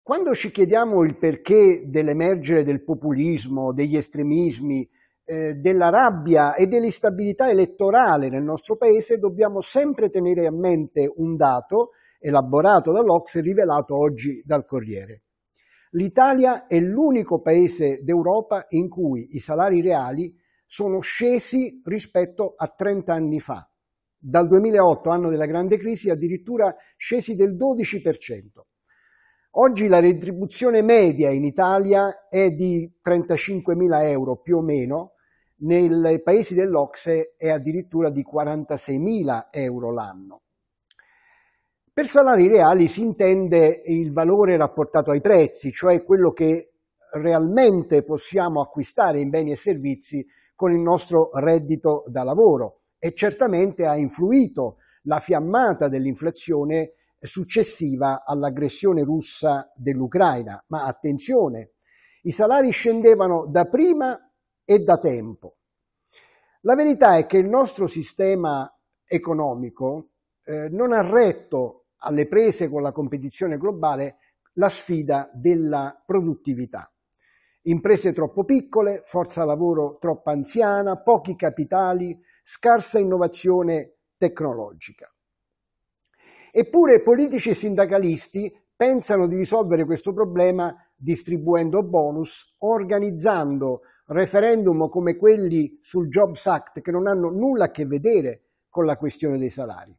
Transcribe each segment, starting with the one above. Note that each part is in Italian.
Quando ci chiediamo il perché dell'emergere del populismo, degli estremismi, eh, della rabbia e dell'instabilità elettorale nel nostro paese, dobbiamo sempre tenere a mente un dato elaborato dall'Ox e rivelato oggi dal Corriere. L'Italia è l'unico paese d'Europa in cui i salari reali sono scesi rispetto a 30 anni fa dal 2008, anno della grande crisi, addirittura scesi del 12%. Oggi la retribuzione media in Italia è di 35.000 euro più o meno, nei paesi dell'Ocse è addirittura di 46.000 euro l'anno. Per salari reali si intende il valore rapportato ai prezzi, cioè quello che realmente possiamo acquistare in beni e servizi con il nostro reddito da lavoro e certamente ha influito la fiammata dell'inflazione successiva all'aggressione russa dell'Ucraina. Ma attenzione, i salari scendevano da prima e da tempo. La verità è che il nostro sistema economico eh, non ha retto alle prese con la competizione globale la sfida della produttività. Imprese troppo piccole, forza lavoro troppo anziana, pochi capitali, scarsa innovazione tecnologica. Eppure politici e sindacalisti pensano di risolvere questo problema distribuendo bonus, organizzando referendum come quelli sul Jobs Act che non hanno nulla a che vedere con la questione dei salari.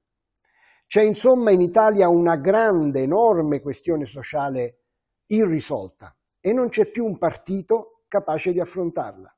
C'è insomma in Italia una grande, enorme questione sociale irrisolta e non c'è più un partito capace di affrontarla.